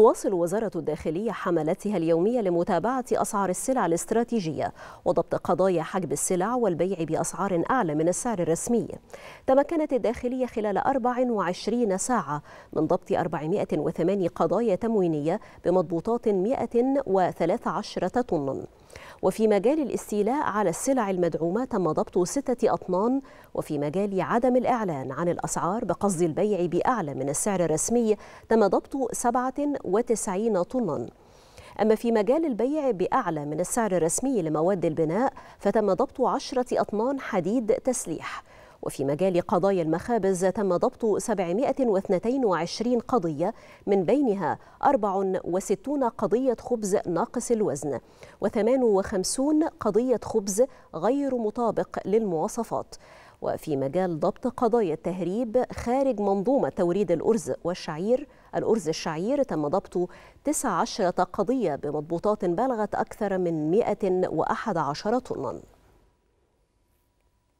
تواصل وزارة الداخلية حملتها اليومية لمتابعة أسعار السلع الاستراتيجية وضبط قضايا حجب السلع والبيع بأسعار أعلى من السعر الرسمي تمكنت الداخلية خلال 24 ساعة من ضبط 408 قضايا تموينية بمضبوطات 113 طن وفي مجال الاستيلاء على السلع المدعومة تم ضبط ستة أطنان وفي مجال عدم الإعلان عن الأسعار بقصد البيع بأعلى من السعر الرسمي تم ضبط 97 طناً أما في مجال البيع بأعلى من السعر الرسمي لمواد البناء فتم ضبط عشرة أطنان حديد تسليح وفي مجال قضايا المخابز تم ضبط 722 قضية من بينها 64 قضية خبز ناقص الوزن و58 قضية خبز غير مطابق للمواصفات وفي مجال ضبط قضايا التهريب خارج منظومة توريد الأرز والشعير الأرز الشعير تم ضبط 19 قضية بمضبوطات بلغت أكثر من 111 طناً